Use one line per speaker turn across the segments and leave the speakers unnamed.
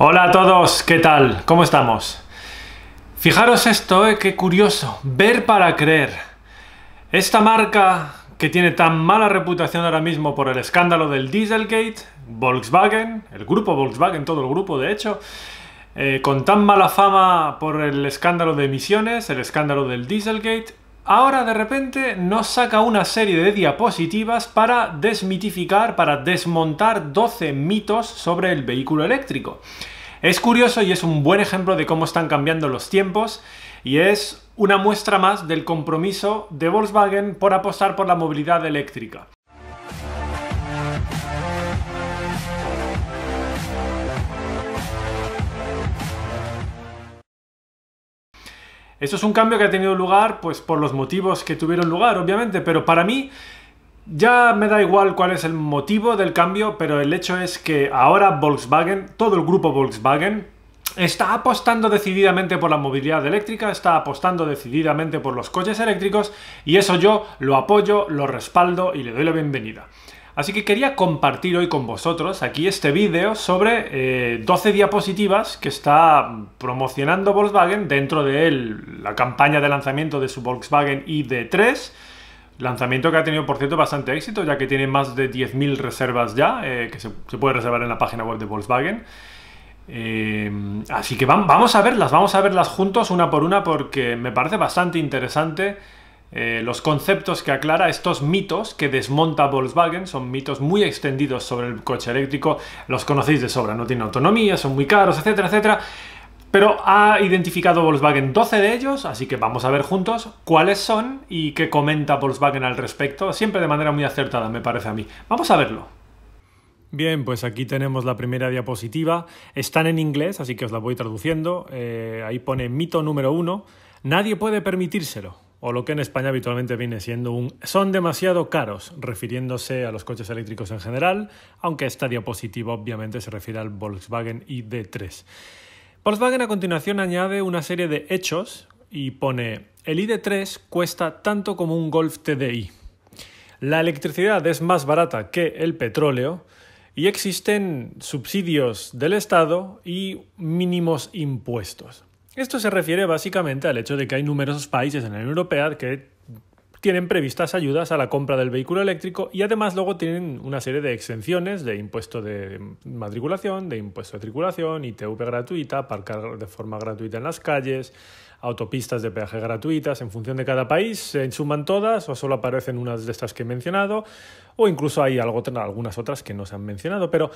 Hola a todos, ¿qué tal? ¿Cómo estamos? Fijaros esto, eh, qué curioso, ver para creer. Esta marca que tiene tan mala reputación ahora mismo por el escándalo del Dieselgate, Volkswagen, el grupo Volkswagen, todo el grupo de hecho, eh, con tan mala fama por el escándalo de emisiones, el escándalo del Dieselgate, Ahora de repente nos saca una serie de diapositivas para desmitificar, para desmontar 12 mitos sobre el vehículo eléctrico. Es curioso y es un buen ejemplo de cómo están cambiando los tiempos y es una muestra más del compromiso de Volkswagen por apostar por la movilidad eléctrica. Eso es un cambio que ha tenido lugar pues por los motivos que tuvieron lugar, obviamente, pero para mí ya me da igual cuál es el motivo del cambio, pero el hecho es que ahora Volkswagen, todo el grupo Volkswagen, está apostando decididamente por la movilidad eléctrica, está apostando decididamente por los coches eléctricos y eso yo lo apoyo, lo respaldo y le doy la bienvenida. Así que quería compartir hoy con vosotros aquí este vídeo sobre 12 eh, diapositivas que está promocionando Volkswagen dentro de la campaña de lanzamiento de su Volkswagen ID3. Lanzamiento que ha tenido, por cierto, bastante éxito, ya que tiene más de 10.000 reservas ya, eh, que se, puede reservar en la página web de Volkswagen. Eh, así que vamos a verlas, vamos a verlas juntos una por una porque me parece bastante interesante eh, los conceptos que aclara, estos mitos que desmonta Volkswagen, son mitos muy extendidos sobre el coche eléctrico, los conocéis de sobra, no tienen autonomía, son muy caros, etcétera, etcétera. Pero ha identificado Volkswagen 12 de ellos, así que vamos a ver juntos cuáles son y qué comenta Volkswagen al respecto, siempre de manera muy acertada, me parece a mí. Vamos a verlo. Bien, pues aquí tenemos la primera diapositiva. Están en inglés, así que os la voy traduciendo. Eh, ahí pone mito número uno. Nadie puede permitírselo o lo que en España habitualmente viene siendo un son demasiado caros, refiriéndose a los coches eléctricos en general, aunque esta diapositiva obviamente se refiere al Volkswagen ID3. Volkswagen a continuación añade una serie de hechos y pone el ID3 cuesta tanto como un Golf TDI. La electricidad es más barata que el petróleo y existen subsidios del Estado y mínimos impuestos. Esto se refiere básicamente al hecho de que hay numerosos países en la Unión Europea que tienen previstas ayudas a la compra del vehículo eléctrico y además luego tienen una serie de exenciones de impuesto de matriculación, de impuesto de tripulación, ITV gratuita, aparcar de forma gratuita en las calles, autopistas de peaje gratuitas en función de cada país, se suman todas o solo aparecen unas de estas que he mencionado, o incluso hay algo, algunas otras que no se han mencionado, pero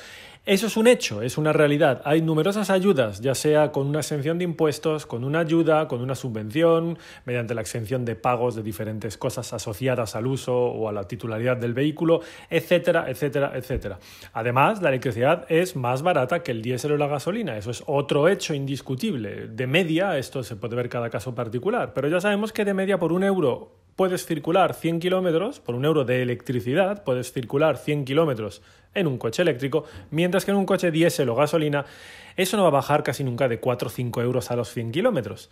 eso es un hecho, es una realidad. Hay numerosas ayudas, ya sea con una exención de impuestos, con una ayuda, con una subvención, mediante la exención de pagos de diferentes cosas asociadas al uso o a la titularidad del vehículo, etcétera, etcétera, etcétera. Además, la electricidad es más barata que el diésel o la gasolina, eso es otro hecho indiscutible. De media, esto se puede ver cada caso particular, pero ya sabemos que de media por un euro puedes circular 100 kilómetros, por un euro de electricidad, puedes circular 100 kilómetros en un coche eléctrico, mientras que en un coche diésel o gasolina, eso no va a bajar casi nunca de 4 o 5 euros a los 100 kilómetros.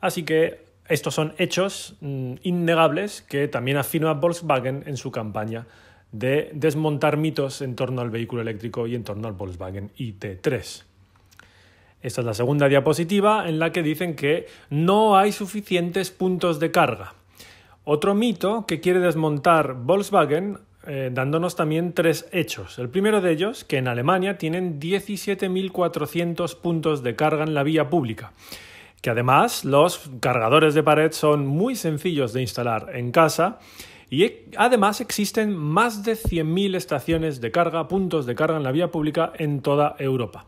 Así que estos son hechos mm, innegables que también a Volkswagen en su campaña de desmontar mitos en torno al vehículo eléctrico y en torno al Volkswagen IT3. Esta es la segunda diapositiva en la que dicen que no hay suficientes puntos de carga. Otro mito que quiere desmontar Volkswagen eh, dándonos también tres hechos. El primero de ellos, que en Alemania tienen 17.400 puntos de carga en la vía pública que además los cargadores de pared son muy sencillos de instalar en casa y e, además existen más de 100.000 estaciones de carga, puntos de carga en la vía pública en toda Europa.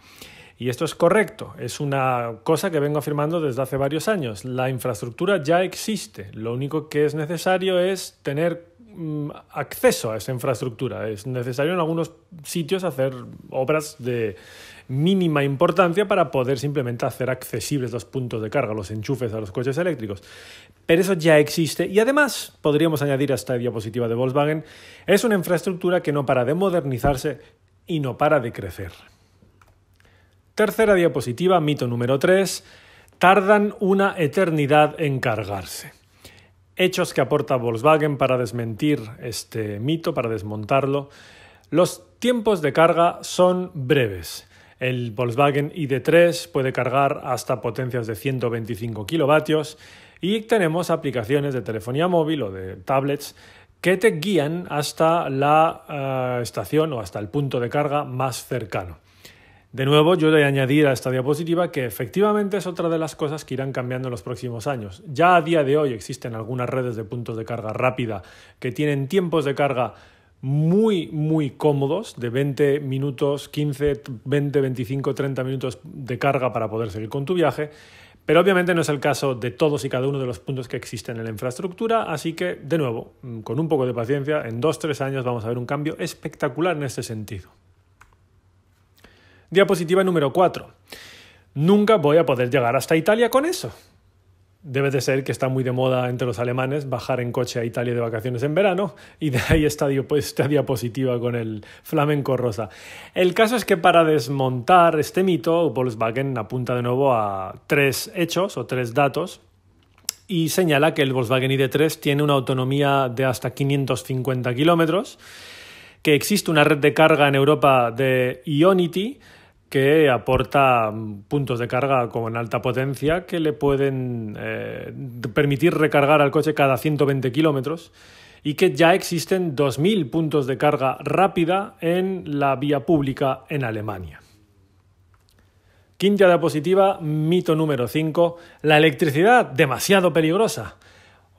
Y esto es correcto, es una cosa que vengo afirmando desde hace varios años. La infraestructura ya existe, lo único que es necesario es tener mm, acceso a esa infraestructura. Es necesario en algunos sitios hacer obras de mínima importancia para poder simplemente hacer accesibles los puntos de carga, los enchufes a los coches eléctricos. Pero eso ya existe y además, podríamos añadir a esta diapositiva de Volkswagen, es una infraestructura que no para de modernizarse y no para de crecer. Tercera diapositiva, mito número 3. Tardan una eternidad en cargarse. Hechos que aporta Volkswagen para desmentir este mito, para desmontarlo. Los tiempos de carga son breves. El Volkswagen ID3 puede cargar hasta potencias de 125 kilovatios y tenemos aplicaciones de telefonía móvil o de tablets que te guían hasta la eh, estación o hasta el punto de carga más cercano. De nuevo, yo le añadir a esta diapositiva que efectivamente es otra de las cosas que irán cambiando en los próximos años. Ya a día de hoy existen algunas redes de puntos de carga rápida que tienen tiempos de carga muy, muy cómodos, de 20 minutos, 15, 20, 25, 30 minutos de carga para poder seguir con tu viaje. Pero obviamente no es el caso de todos y cada uno de los puntos que existen en la infraestructura, así que, de nuevo, mm, con un poco de paciencia, en 2 tres años vamos a ver un cambio espectacular en este sentido. Diapositiva número 4. Nunca voy a poder llegar hasta Italia con eso. Debe de ser que está muy de moda entre los alemanes bajar en coche a Italia de vacaciones en verano y de ahí esta, pues, esta diapositiva con el flamenco rosa. El caso es que para desmontar este mito, Volkswagen apunta de nuevo a tres hechos o tres datos y señala que el Volkswagen ID3 tiene una autonomía de hasta 550 kilómetros que existe una red de carga en Europa de Ionity que aporta mm, puntos de carga con alta potencia que le pueden eh, permitir recargar al coche cada 120 kilómetros y que ya existen 2.000 puntos de carga rápida en la vía pública en Alemania. Quinta diapositiva, mito número 5, la electricidad demasiado peligrosa.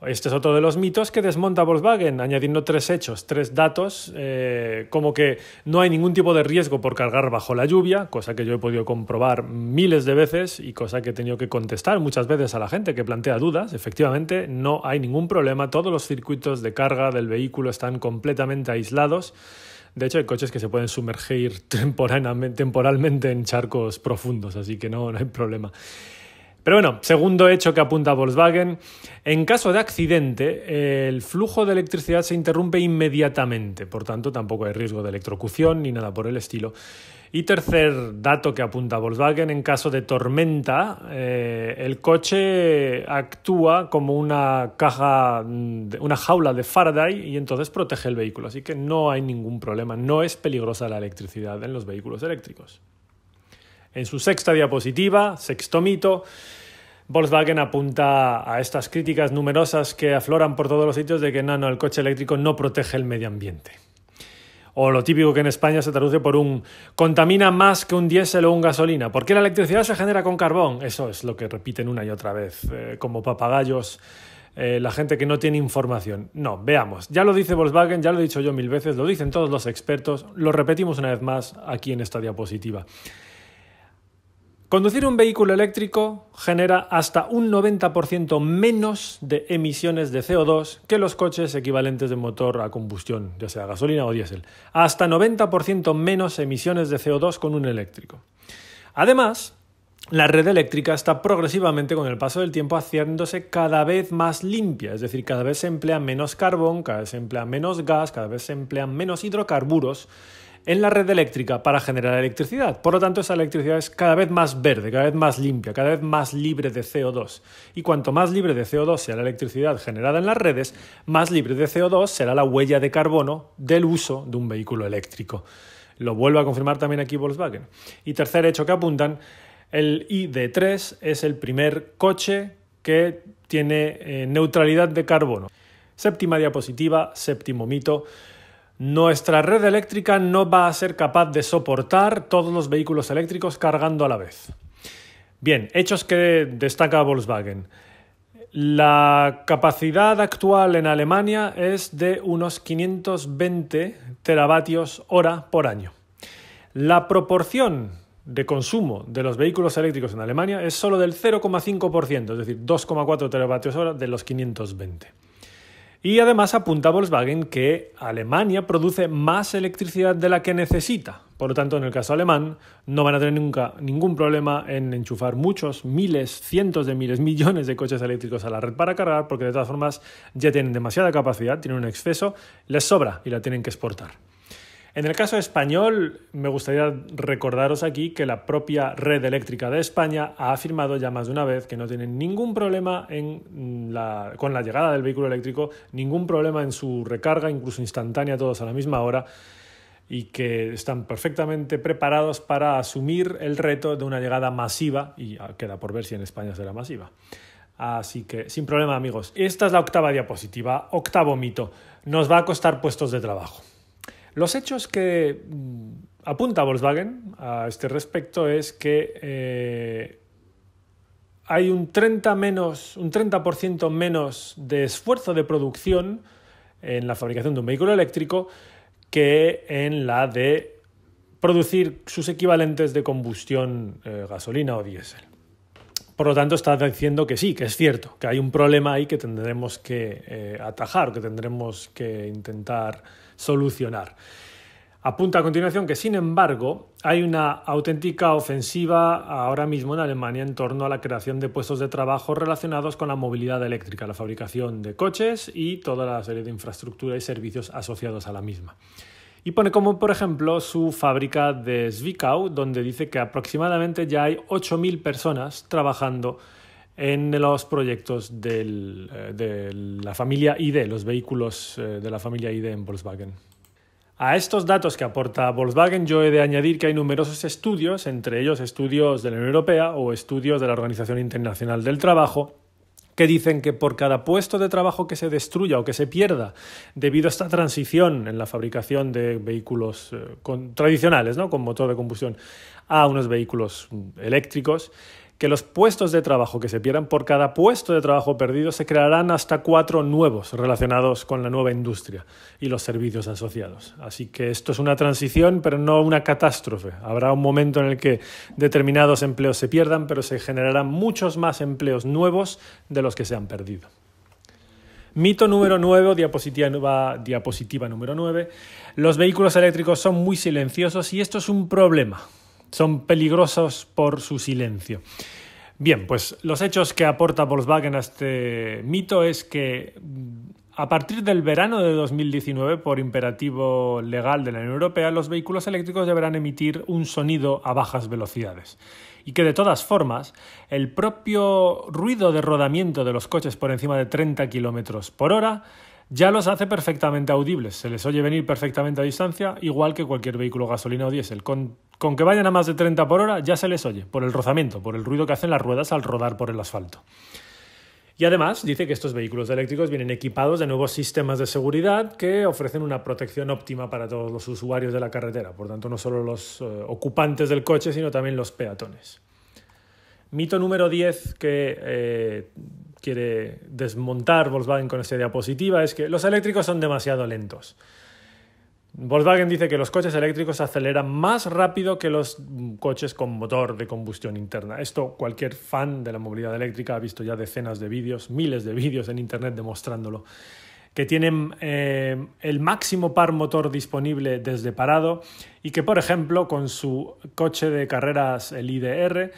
Este es otro de los mitos que desmonta Volkswagen, añadiendo tres hechos, tres datos, eh, como que no hay ningún tipo de riesgo por cargar bajo la lluvia, cosa que yo he podido comprobar miles de veces y cosa que he tenido que contestar muchas veces a la gente que plantea dudas. Efectivamente, no hay ningún problema, todos los circuitos de carga del vehículo están completamente aislados. De hecho, hay coches que se pueden sumergir temporalmente en charcos profundos, así que no, no hay problema. Pero bueno, segundo hecho que apunta Volkswagen, en caso de accidente, el flujo de electricidad se interrumpe inmediatamente, por tanto tampoco hay riesgo de electrocución ni nada por el estilo. Y tercer dato que apunta Volkswagen, en caso de tormenta, eh, el coche actúa como una caja, una jaula de Faraday y entonces protege el vehículo, así que no hay ningún problema, no es peligrosa la electricidad en los vehículos eléctricos. En su sexta diapositiva, sexto mito, Volkswagen apunta a estas críticas numerosas que afloran por todos los sitios de que no, el coche eléctrico no protege el medio ambiente. O lo típico que en España se traduce por un contamina más que un diésel o un gasolina. ¿Por qué la electricidad se genera con carbón? Eso es lo que repiten una y otra vez, eh, como papagayos eh, la gente que no tiene información. No, veamos. Ya lo dice Volkswagen, ya lo he dicho yo mil veces, lo dicen todos los expertos, lo repetimos una vez más aquí en esta diapositiva. Conducir un vehículo eléctrico genera hasta un 90% menos de emisiones de CO2 que los coches equivalentes de motor a combustión, ya sea gasolina o diésel. Hasta 90% menos emisiones de CO2 con un eléctrico. Además, la red eléctrica está progresivamente con el paso del tiempo haciéndose cada vez más limpia, es decir, cada vez se emplea menos carbón, cada vez se emplea menos gas, cada vez se emplean menos hidrocarburos en la red eléctrica para generar electricidad. Por lo tanto, esa electricidad es cada vez más verde, cada vez más limpia, cada vez más libre de CO2. Y cuanto más libre de CO2 sea la electricidad generada en las redes, más libre de CO2 será la huella de carbono del uso de un vehículo eléctrico. Lo vuelve a confirmar también aquí Volkswagen. Y tercer hecho que apuntan, el ID3 es el primer coche que tiene eh, neutralidad de carbono. Séptima diapositiva, séptimo mito. Nuestra red eléctrica no va a ser capaz de soportar todos los vehículos eléctricos cargando a la vez. Bien, hechos que destaca Volkswagen. La capacidad actual en Alemania es de unos 520 teravatios hora por año. La proporción de consumo de los vehículos eléctricos en Alemania es solo del 0,5%, es decir, 2,4 teravatios hora de los 520. Y además apunta Volkswagen que Alemania produce más electricidad de la que necesita. Por lo tanto, en el caso alemán, no van a tener nunca ningún problema en enchufar muchos, miles, cientos de miles, millones de coches eléctricos a la red para cargar, porque de todas formas ya tienen demasiada capacidad, tienen un exceso, les sobra y la tienen que exportar. En el caso español, me gustaría recordaros aquí que la propia red eléctrica de España ha afirmado ya más de una vez que no tienen ningún problema con la llegada del vehículo eléctrico, ningún problema en su recarga, incluso instantánea, todos a la misma hora y que están perfectamente preparados para asumir el reto de una llegada masiva, y queda por ver si en España será masiva. Así que, sin problema amigos, esta es la octava diapositiva, octavo mito. Nos va a costar puestos de trabajo. Los hechos que mm, apunta Volkswagen a este respecto es que eh, hay un 30%, menos, un 30 menos de esfuerzo de producción en la fabricación de un vehículo eléctrico que en la de producir sus equivalentes de combustión eh, gasolina o diésel. Por lo tanto, está diciendo que sí, que es cierto, que hay un problema ahí que tendremos que eh, atajar, que tendremos que intentar solucionar. Apunta a continuación que, sin embargo, hay una auténtica ofensiva ahora mismo en Alemania en torno a la creación de puestos de trabajo relacionados con la movilidad eléctrica, la fabricación de coches y toda la serie de infraestructura y servicios asociados a la misma. Y pone como, por ejemplo, su fábrica de Zwickau, donde dice que aproximadamente ya hay 8.000 personas trabajando en los proyectos eh, de la familia ID, los vehículos eh, de la familia ID en Volkswagen. A estos datos que aporta Volkswagen yo he de añadir que hay numerosos estudios, entre ellos estudios de la Unión Europea o estudios de la Organización Internacional del Trabajo, que dicen que por cada puesto de trabajo que se destruya o que se pierda debido a esta transición en la fabricación de vehículos eh, tradicionales, ¿no? con motor de combustión, a unos vehículos mm, eléctricos, que los puestos de trabajo que se pierdan por cada puesto de trabajo perdido se crearán hasta cuatro nuevos relacionados con la nueva industria y los servicios asociados. Así que esto es una transición, pero no una catástrofe. Habrá un momento en el que determinados empleos se pierdan, pero se generarán muchos más empleos nuevos de los que se han perdido. Mito número 9, diapositiva, diapositiva número 9. Los vehículos eléctricos son muy silenciosos y esto es un problema son peligrosos por su silencio. Bien, pues los hechos que aporta Volkswagen a este mito es que mm, a partir del verano de 2019, por imperativo legal de la Unión Europea, los vehículos eléctricos deberán emitir un sonido a bajas velocidades. Y que de todas formas, el propio ruido de rodamiento de los coches por encima de 30 km por hora ya los hace perfectamente audibles, se les oye venir perfectamente a distancia, igual que cualquier vehículo gasolina o diésel. Con, que vayan a más de 30 por hora ya se les oye, por el rozamiento, por el ruido que hacen las ruedas al rodar por el asfalto. Y además dice que estos vehículos eléctricos vienen equipados de nuevos sistemas de seguridad que ofrecen una protección óptima para todos los usuarios de la carretera, por tanto no solo los eh, ocupantes del coche, sino también los peatones. Mito número 10 que eh, quiere desmontar Volkswagen con esta diapositiva es que los eléctricos son demasiado lentos. Volkswagen dice que los coches eléctricos aceleran más rápido que los coches con motor de combustión interna. Esto cualquier fan de la movilidad eléctrica ha visto ya decenas de vídeos, miles de vídeos en Internet demostrándolo. Que tienen eh, el máximo par motor disponible desde parado y que, por ejemplo, con su coche de carreras, el IDR,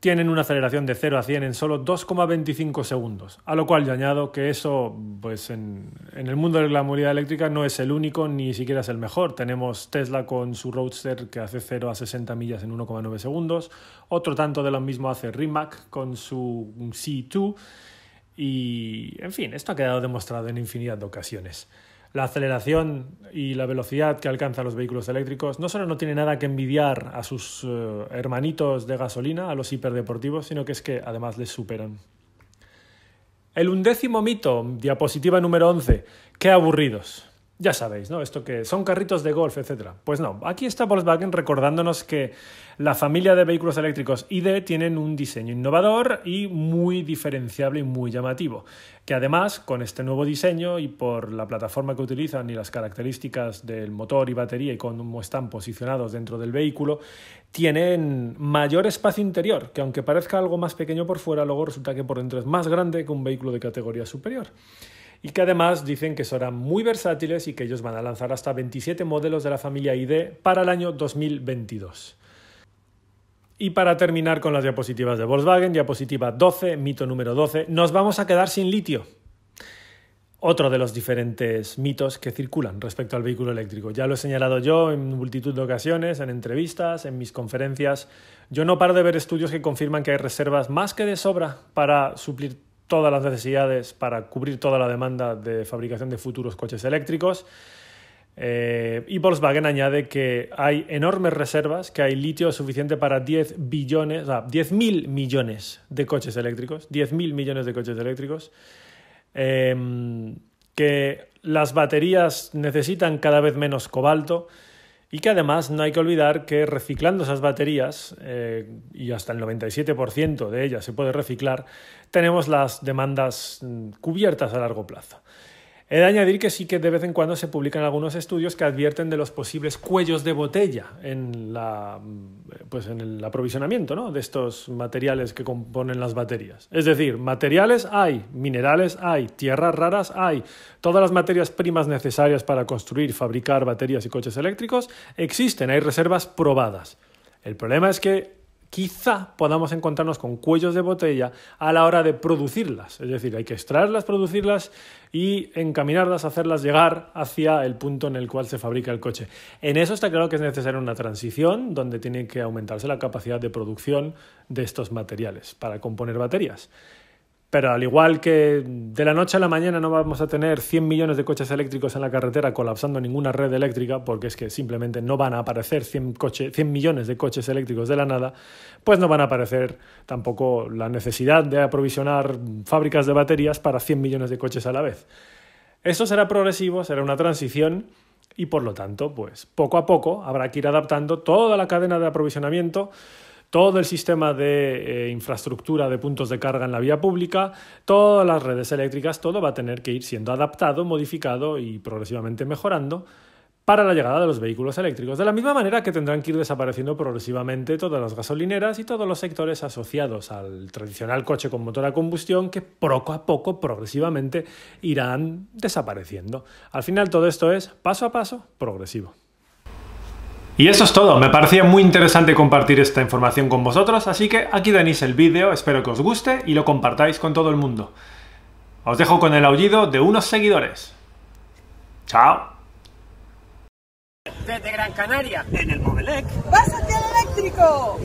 tienen una aceleración de 0 a 100 en solo 2,25 segundos. A lo cual yo añado que eso, pues en, en, el mundo de la movilidad eléctrica no es el único ni siquiera es el mejor. Tenemos Tesla con su Roadster que hace 0 a 60 millas en 1,9 segundos. Otro tanto de lo mismo hace Rimac con su C2. Y, en fin, esto ha quedado demostrado en infinidad de ocasiones la aceleración y la velocidad que alcanzan los vehículos eléctricos no solo no tiene nada que envidiar a sus eh, hermanitos de gasolina, a los hiperdeportivos, sino que es que además les superan. El undécimo mito, diapositiva número 11. Qué aburridos. Ya sabéis, ¿no? Esto que son carritos de golf, etc. Pues no, aquí está Volkswagen recordándonos que la familia de vehículos eléctricos ID tienen un diseño innovador y muy diferenciable y muy llamativo, que además con este nuevo diseño y por la plataforma que utilizan y las características del motor y batería y cómo están posicionados dentro del vehículo, tienen mayor espacio interior, que aunque parezca algo más pequeño por fuera, luego resulta que por dentro es más grande que un vehículo de categoría superior y que además dicen que serán muy versátiles y que ellos van a lanzar hasta 27 modelos de la familia ID para el año 2022. Y para terminar con las diapositivas de Volkswagen, diapositiva 12, mito número 12, nos vamos a quedar sin litio. Otro de los diferentes mitos que circulan respecto al vehículo eléctrico. Ya lo he señalado yo en multitud de ocasiones, en entrevistas, en mis conferencias. Yo no paro de ver estudios que confirman que hay reservas más que de sobra para suplir todas las necesidades para cubrir toda la demanda de fabricación de futuros coches eléctricos. Eh, y Volkswagen añade que hay enormes reservas, que hay litio suficiente para 10 billones, mil millones de coches eléctricos, 10 mil millones de coches eléctricos, eh, que las baterías necesitan cada vez menos cobalto, y que además no hay que olvidar que reciclando esas baterías, eh, y hasta el 97% de ellas se puede reciclar, tenemos las demandas mm, cubiertas a largo plazo. He de añadir que sí que de vez en cuando se publican algunos estudios que advierten de los posibles cuellos de botella en, la, mm, pues en el aprovisionamiento de estos materiales que componen las baterías. Es decir, materiales hay, minerales hay, tierras raras hay, todas las materias primas necesarias para construir, fabricar baterías y coches eléctricos existen, hay reservas probadas. El problema es que quizá podamos encontrarnos con cuellos de botella a la hora de producirlas. Es decir, hay que extraerlas, producirlas y encaminarlas, hacerlas llegar hacia el punto en el cual se fabrica el coche. En eso está claro que es necesaria una transición donde tiene que aumentarse la capacidad de producción de estos materiales para componer baterías. Pero al igual que de la noche a la mañana no vamos a tener 100 millones de coches eléctricos en la carretera colapsando ninguna red eléctrica, porque es que simplemente no van a aparecer 100, millones de coches eléctricos de la nada, pues no van a aparecer tampoco la necesidad de aprovisionar fábricas de baterías para 100 millones de coches a la vez. Eso será progresivo, será una transición y por lo tanto, pues poco a poco habrá que ir adaptando toda la cadena de aprovisionamiento todo el sistema de eh, infraestructura de puntos de carga en la vía pública, todas las redes eléctricas, todo va a tener que ir siendo adaptado, modificado y progresivamente mejorando para la llegada de los vehículos eléctricos, de la misma manera que tendrán que ir desapareciendo progresivamente todas las gasolineras y todos los sectores asociados al tradicional coche con motor a combustión que poco a poco, progresivamente, irán desapareciendo. Al final todo esto es paso a paso, progresivo. Y eso es todo, me parecía muy interesante compartir esta información con vosotros, así que aquí tenéis el vídeo, espero que os guste y lo compartáis con todo el mundo. Os dejo con el aullido de unos seguidores. ¡Chao! Desde Gran Canaria, en el eléctrico!